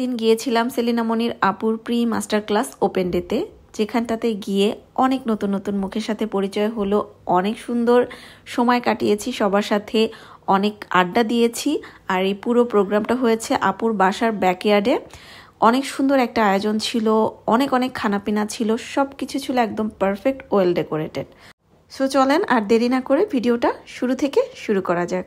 দিন গিয়েছিলাম মনির আপুর প্রি মাস্টার ক্লাস ওপেন ডেতে যেখানটাতে গিয়ে অনেক নতুন নতুন মুখের সাথে পরিচয় হলো অনেক সুন্দর সময় কাটিয়েছি সবার সাথে অনেক আড্ডা দিয়েছি আর এই পুরো প্রোগ্রামটা হয়েছে আপুর বাসার ব্যাকয়ার্ডে অনেক সুন্দর একটা আয়োজন ছিল অনেক অনেক খানাপিনা ছিল সব কিছু ছিল একদম পারফেক্ট ওয়েল ডেকোরেটেড সো চলেন আর দেরি না করে ভিডিওটা শুরু থেকে শুরু করা যাক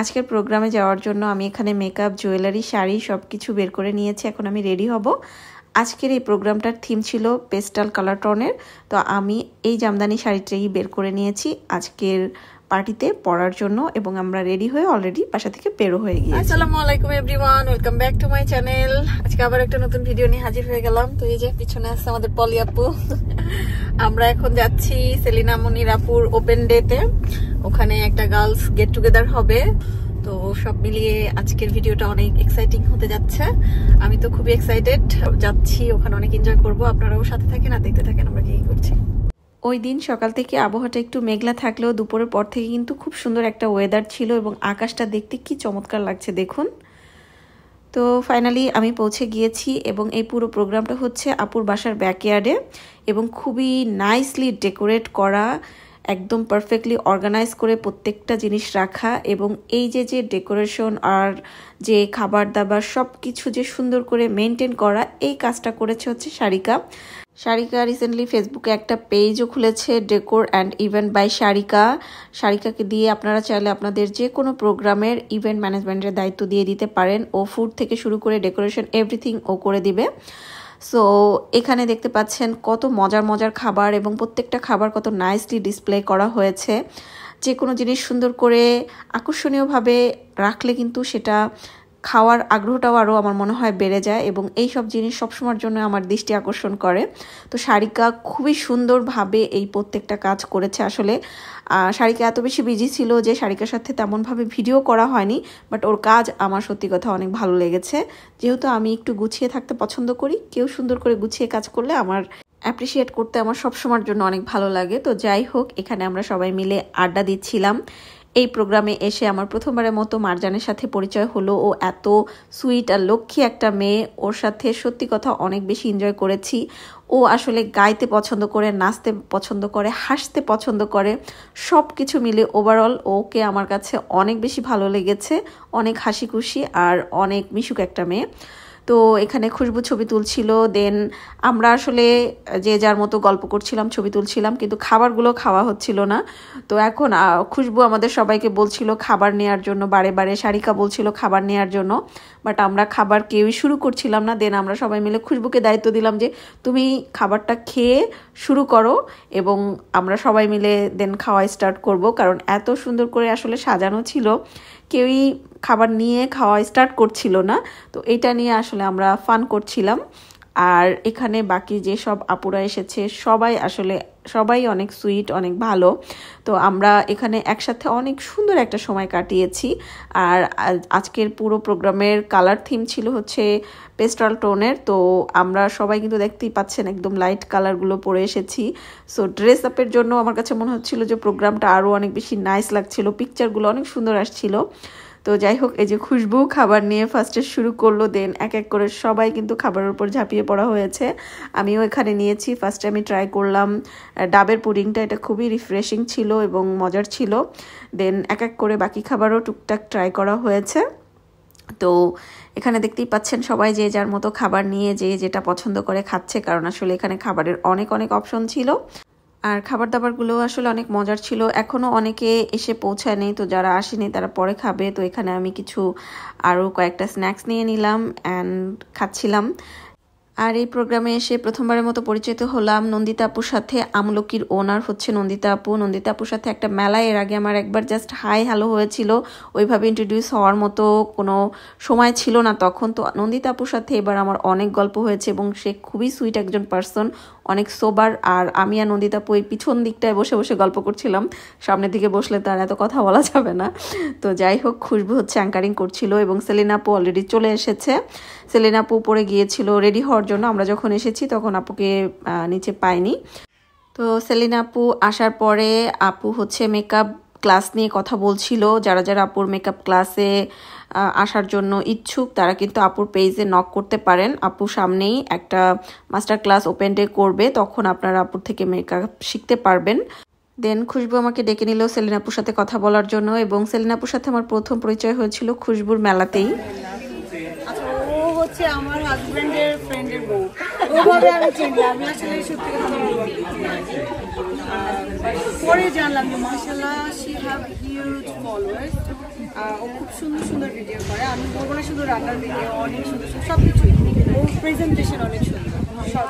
আজকের প্রোগ্রামে যাওয়ার জন্য আমি এখানে মেকআপ জুয়েলারি শাড়ি সব কিছু বের করে নিয়েছি এখন আমি রেডি হব আজকের এই প্রোগ্রামটার থিম ছিল পেস্টাল কালার টনের তো আমি এই জামদানি শাড়িটাই বের করে নিয়েছি আজকের পার্টিতে পড়ার জন্য এবং আমরা রেডি হয়ে অলরেডি বাসা থেকে বেরো হয়ে গিয়ে আসসালামু আলাইকুম everyone welcome back to my channel আজকে আবার একটা নতুন ভিডিও নিয়ে হাজির হয়ে গেলাম তো এই যে পিছনে আছে আমাদের পলি আপু আমরা এখন যাচ্ছি সেলিনা মনিরাপুর ওপেন ডেতে ওখানে একটা গার্লস গেট টুগেদার হবে তো সব মিলিয়ে আজকের ভিডিওটা অনেক এক্সাইটিং হতে যাচ্ছে আমি তো খুবই এক্সাইটেড যাচ্ছি ওখানে অনেক এনজয় করব আপনারাও সাথে থাকেন আর দেখতে থাকেন আমরা কি করছি ওই দিন সকাল থেকে আবহাওয়াটা একটু মেঘলা থাকলেও দুপুরের পর থেকে কিন্তু খুব সুন্দর একটা ওয়েদার ছিল এবং আকাশটা দেখতে কি চমৎকার লাগছে দেখুন তো ফাইনালি আমি পৌঁছে গিয়েছি এবং এই পুরো প্রোগ্রামটা হচ্ছে আপুর বাসার ব্যাকইয়ার্ডে এবং খুবই নাইসলি ডেকোরেট করা একদম পারফেক্টলি অর্গানাইজ করে প্রত্যেকটা জিনিস রাখা এবং এই যে যে ডেকোরেশন আর যে খাবার দাবার সব কিছু যে সুন্দর করে মেনটেন করা এই কাজটা করেছে হচ্ছে শাড়িকা শারিকা রিসেন্টলি ফেসবুকে একটা পেজও খুলেছে decor and event by Sharika শারিকাকে দিয়ে আপনারা চাইলে আপনাদের যে কোনো প্রোগ্রামের ইভেন্ট ম্যানেজমেন্টের দায়িত্ব দিয়ে দিতে পারেন ও ফুড থেকে শুরু করে ডেকোরেশন এভরিথিং ও করে দিবে সো এখানে দেখতে পাচ্ছেন কত মজার মজার খাবার এবং প্রত্যেকটা খাবার কত নাইসলি ডিসপ্লে করা হয়েছে যে কোনো জিনিস সুন্দর করে আকর্ষণীয়ভাবে রাখলে কিন্তু সেটা খাওয়ার আগ্রহটাও আরও আমার মনে হয় বেড়ে যায় এবং এই সব জিনিস সবসময়ের জন্য আমার দৃষ্টি আকর্ষণ করে তো শারিকা খুবই সুন্দরভাবে এই প্রত্যেকটা কাজ করেছে আসলে শারিকা এত বেশি বিজি ছিল যে শারিকার সাথে তেমনভাবে ভিডিও করা হয়নি বাট ওর কাজ আমার সত্যি কথা অনেক ভালো লেগেছে যেহেতু আমি একটু গুছিয়ে থাকতে পছন্দ করি কেউ সুন্দর করে গুছিয়ে কাজ করলে আমার অ্যাপ্রিসিয়েট করতে আমার সবসময়ের জন্য অনেক ভালো লাগে তো যাই হোক এখানে আমরা সবাই মিলে আড্ডা দিচ্ছিলাম এই প্রোগ্রামে এসে আমার প্রথমবারের মতো মারজানের সাথে পরিচয় হলো ও এত সুইট আর লক্ষ্মী একটা মেয়ে ওর সাথে সত্যি কথা অনেক বেশি এনজয় করেছি ও আসলে গাইতে পছন্দ করে নাচতে পছন্দ করে হাসতে পছন্দ করে সব কিছু মিলে ওভারঅল ওকে আমার কাছে অনেক বেশি ভালো লেগেছে অনেক হাসি খুশি আর অনেক মিশুক একটা মেয়ে তো এখানে খুশবু ছবি তুলছিল দেন আমরা আসলে যে যার মতো গল্প করছিলাম ছবি তুলছিলাম কিন্তু খাবারগুলো খাওয়া হচ্ছিল না তো এখন খুশবু আমাদের সবাইকে বলছিল খাবার নেওয়ার জন্য বারে বারে শারিকা বলছিল খাবার নেওয়ার জন্য বাট আমরা খাবার কেউই শুরু করছিলাম না দেন আমরা সবাই মিলে খুশবুকে দায়িত্ব দিলাম যে তুমি খাবারটা খেয়ে শুরু করো এবং আমরা সবাই মিলে দেন খাওয়া স্টার্ট করব কারণ এত সুন্দর করে আসলে সাজানো ছিল কেউই খাবার নিয়ে খাওয়া স্টার্ট করছিল না তো এটা নিয়ে আসলে আমরা ফান করছিলাম আর এখানে বাকি যে সব আপুরা এসেছে সবাই আসলে সবাই অনেক সুইট অনেক ভালো তো আমরা এখানে একসাথে অনেক সুন্দর একটা সময় কাটিয়েছি আর আজকের পুরো প্রোগ্রামের কালার থিম ছিল হচ্ছে পেস্টাল টোনের তো আমরা সবাই কিন্তু দেখতেই পাচ্ছেন একদম লাইট কালারগুলো পরে এসেছি সো ড্রেস আপের জন্য আমার কাছে মনে হচ্ছিল যে প্রোগ্রামটা আরও অনেক বেশি নাইস লাগছিল পিকচারগুলো অনেক সুন্দর আসছিল তো যাই হোক এই যে খুশবু খাবার নিয়ে ফার্স্টে শুরু করলো দেন এক এক করে সবাই কিন্তু খাবারের উপর ঝাঁপিয়ে পড়া হয়েছে আমিও এখানে নিয়েছি ফার্স্টে আমি ট্রাই করলাম ডাবের পুডিংটা এটা খুবই রিফ্রেশিং ছিল এবং মজার ছিল দেন এক এক করে বাকি খাবারও টুকটাক ট্রাই করা হয়েছে তো এখানে দেখতেই পাচ্ছেন সবাই যে যার মতো খাবার নিয়ে যে যেটা পছন্দ করে খাচ্ছে কারণ আসলে এখানে খাবারের অনেক অনেক অপশন ছিল আর খাবার দাবারগুলো আসলে অনেক মজার ছিল এখনও অনেকে এসে পৌঁছায়নি তো যারা আসেনি তারা পরে খাবে তো এখানে আমি কিছু আরও কয়েকটা স্ন্যাক্স নিয়ে নিলাম অ্যান্ড খাচ্ছিলাম আর এই প্রোগ্রামে এসে প্রথমবারের মতো পরিচিত হলাম নন্দিতা আপুর সাথে আমলকির ওনার হচ্ছে নন্দিতা আপু নন্দিতা আপুর সাথে একটা মেলায় এর আগে আমার একবার জাস্ট হাই হ্যালো হয়েছিল ওইভাবে ইন্ট্রোডিউস হওয়ার মতো কোনো সময় ছিল না তখন তো নন্দিতা আপুর সাথে এবার আমার অনেক গল্প হয়েছে এবং সে খুবই সুইট একজন পার্সন অনেক সোবার আর আমি আর নন্দিতা আপু এই পিছন দিকটায় বসে বসে গল্প করছিলাম সামনের দিকে বসলে তার এত কথা বলা যাবে না তো যাই হোক খুশবু হচ্ছে অ্যাঙ্কারিং করছিল এবং সেলিনা আপু অলরেডি চলে এসেছে সেলিনা আপু উপরে গিয়েছিল রেডি হওয়ার জন্য আমরা যখন এসেছি তখন আপুকে নিচে পাইনি তো সেলিন আপু আসার পরে আপু হচ্ছে মেকআপ ক্লাস নিয়ে কথা বলছিল যারা যারা আপুর মেকআপ ক্লাসে আসার জন্য ইচ্ছুক তারা কিন্তু আপুর পেজে নক করতে পারেন আপু সামনেই একটা মাস্টার ক্লাস ওপেন ডে করবে তখন আপনারা আপুর থেকে মেকআপ শিখতে পারবেন দেন খুশবু আমাকে ডেকে নিল সেলিনাপুর সাথে কথা বলার জন্য এবং সেলিনাপুর সাথে আমার প্রথম পরিচয় হয়েছিল খুশবুর মেলাতেই হচ্ছে আমার হাজবেন্ডের ফ্রেন্ডের বউ ওভাবে আমি চিনলাম আসলে সত্যি কথা পরে জানলাম যে মার্শাল্লাহ শি হ্যাভ হিউজ ফলোয়ার্স ও খুব সুন্দর সুন্দর ভিডিও করে আমি বলবো না শুধু রান্নার ভিডিও অনেক সুন্দর সুন্দর সব কিছু ওর প্রেজেন্টেশন অনেক সুন্দর সব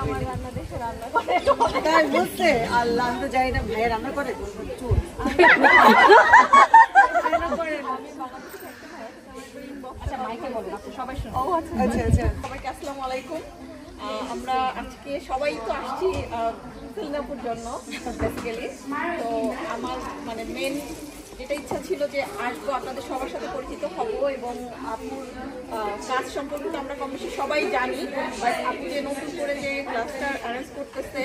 তাই বুঝতে আল্লাহ তো যাই না ভাইয়ের রান্না করে চোর সবাই শুনুন ও আচ্ছা আচ্ছা, আচ্ছা। সবাইকে আসসালামু আলাইকুম আমরা আজকে সবাই তো আসছি সিঙ্গাপুর জন্য বেসিক্যালি তো আমার মানে মেন যেটা ইচ্ছা ছিল যে আসবো আপনাদের সবার সাথে পরিচিত হব এবং আপুর কাজ সম্পর্কে তো আমরা কম সবাই জানি বাট আপু যে নতুন করে যে ক্লাসটা অ্যারেঞ্জ করতেছে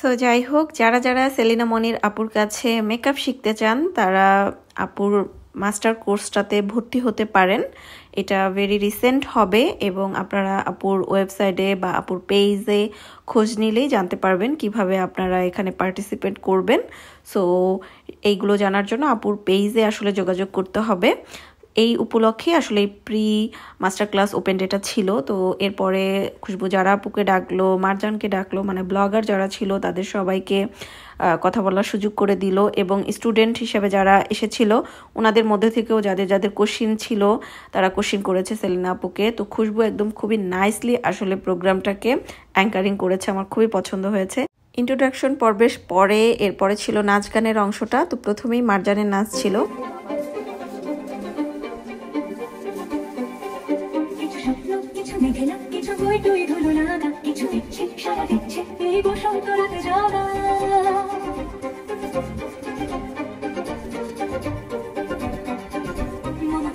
সো যাই হোক যারা যারা সেলিনা মনির আপুর কাছে মেকআপ শিখতে চান তারা আপুর মাস্টার কোর্সটাতে ভর্তি হতে পারেন এটা ভেরি রিসেন্ট হবে এবং আপনারা আপুর ওয়েবসাইটে বা আপুর পেজে খোঁজ নিলেই জানতে পারবেন কিভাবে আপনারা এখানে পার্টিসিপেট করবেন সো এইগুলো জানার জন্য আপুর পেজে আসলে যোগাযোগ করতে হবে এই উপলক্ষে আসলে pre master class open data ছিল তো এরপরে খুশবু যারা পুকে ডাকলো মারজানকে ডাকলো মানে ব্লগার যারা ছিল তাদের সবাইকে কথা বলার সুযোগ করে দিল এবং স্টুডেন্ট হিসেবে যারা এসেছিল ওনাদের মধ্যে থেকেও যাদের যাদের কোশ্চিন ছিল তারা কোশ্চিন করেছে সেলিনা আপুকে তো খুশবু একদম খুবই নাইসলি আসলে প্রোগ্রামটাকে অ্যাঙ্কারিং করেছে আমার খুবই পছন্দ হয়েছে ইন্ট্রোডাকশন পর্বের পরে এরপরে ছিল নাচ গানের অংশটা তো প্রথমেই মারজানের নাচ ছিল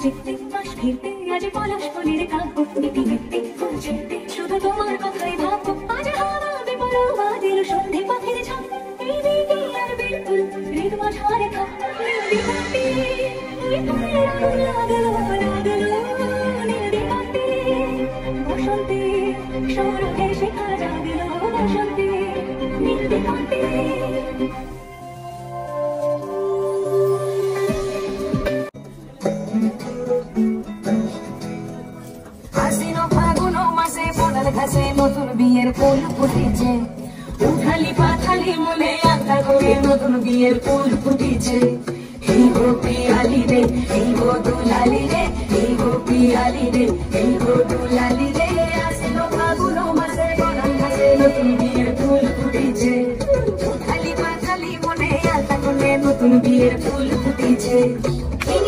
জিততে পাশ ফিরতে আজ পলাশ ফুলের কাকু নীতি মিত্তে ফুল জিততে শুধু তোমার কথাই ভাবো আজ হাওয়া বিপরো বাদিল সন্ধে পাখির ঝাঁক এই দিকে আর বিলকুল হৃদ মাঝারে থাক লাগলো লাগলো উঠালি পাঠালি মনে আতা করে নতুন বিয়ের ফুল ফুটিছে এই গো পিয়ালি রে এই গো দুলালি রে এই গো পিয়ালি রে এই গো দুলালি রে আসিল ফাগুন মাসে বরণ মাসে নতুন বিয়ের ফুল ফুটিছে উঠালি পাঠালি মনে আতা করে নতুন বিয়ের ফুল ফুটিছে এই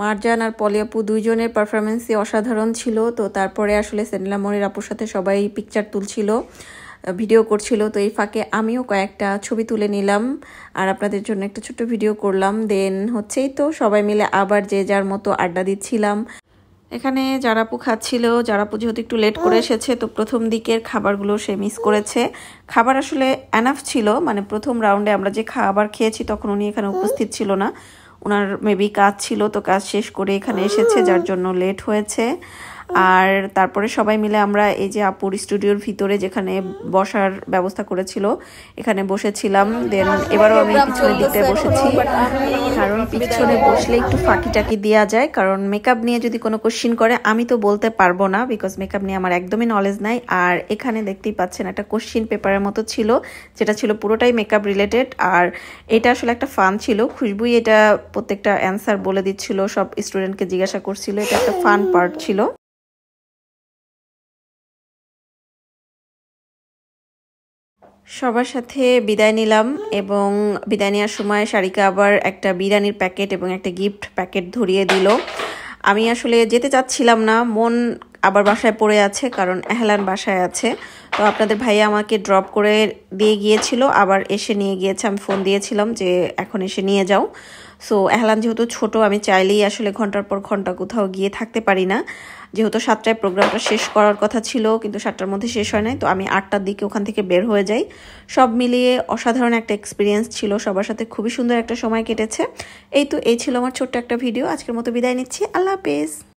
মারজান আর পলিয়াপু দুইজনের পারফরমেন্সই অসাধারণ ছিল তো তারপরে আসলে সেন্ডলা মনির আপুর সাথে সবাই পিকচার তুলছিল ভিডিও করছিল তো এই ফাঁকে আমিও কয়েকটা ছবি তুলে নিলাম আর আপনাদের জন্য একটা ছোট ভিডিও করলাম দেন হচ্ছেই তো সবাই মিলে আবার যে যার মতো আড্ডা দিচ্ছিলাম এখানে জারাপু খাচ্ছিল জারাপু যেহেতু একটু লেট করে এসেছে তো প্রথম দিকের খাবারগুলো সে মিস করেছে খাবার আসলে অ্যানাফ ছিল মানে প্রথম রাউন্ডে আমরা যে খাবার খেয়েছি তখন উনি এখানে উপস্থিত ছিল না ওনার মেবি কাজ ছিল তো কাজ শেষ করে এখানে এসেছে যার জন্য লেট হয়েছে আর তারপরে সবাই মিলে আমরা এই যে আপুর স্টুডিওর ভিতরে যেখানে বসার ব্যবস্থা করেছিল এখানে বসেছিলাম দেন এবারও আমি পিছনে দিতে বসেছি কারণ পিছনে বসলে একটু ফাঁকি টাকি দেওয়া যায় কারণ মেকআপ নিয়ে যদি কোনো কোশ্চিন করে আমি তো বলতে পারবো না বিকজ মেকআপ নিয়ে আমার একদমই নলেজ নাই আর এখানে দেখতেই পাচ্ছেন একটা কোশ্চিন পেপারের মতো ছিল যেটা ছিল পুরোটাই মেকআপ রিলেটেড আর এটা আসলে একটা ফান ছিল খুশবুই এটা প্রত্যেকটা অ্যান্সার বলে দিচ্ছিল সব স্টুডেন্টকে জিজ্ঞাসা করছিল এটা একটা ফান পার্ট ছিল সবার সাথে বিদায় নিলাম এবং বিদায় নেওয়ার সময় শাড়িকে আবার একটা বিরিয়ানির প্যাকেট এবং একটা গিফট প্যাকেট ধরিয়ে দিল আমি আসলে যেতে চাচ্ছিলাম না মন আবার বাসায় পড়ে আছে কারণ এহলান বাসায় আছে তো আপনাদের ভাইয়া আমাকে ড্রপ করে দিয়ে গিয়েছিল আবার এসে নিয়ে গিয়েছে আমি ফোন দিয়েছিলাম যে এখন এসে নিয়ে যাও সো এহলান যেহেতু ছোট আমি চাইলেই আসলে ঘন্টার পর ঘন্টা কোথাও গিয়ে থাকতে পারি না যেহেতু সাতটায় প্রোগ্রামটা শেষ করার কথা ছিল কিন্তু সাতটার মধ্যে শেষ হয় নাই তো আমি আটটার দিকে ওখান থেকে বের হয়ে যাই সব মিলিয়ে অসাধারণ একটা এক্সপিরিয়েন্স ছিল সবার সাথে খুবই সুন্দর একটা সময় কেটেছে এই তো এই ছিল আমার ছোট্ট একটা ভিডিও আজকের মতো বিদায় নিচ্ছি আল্লাহ হাফেজ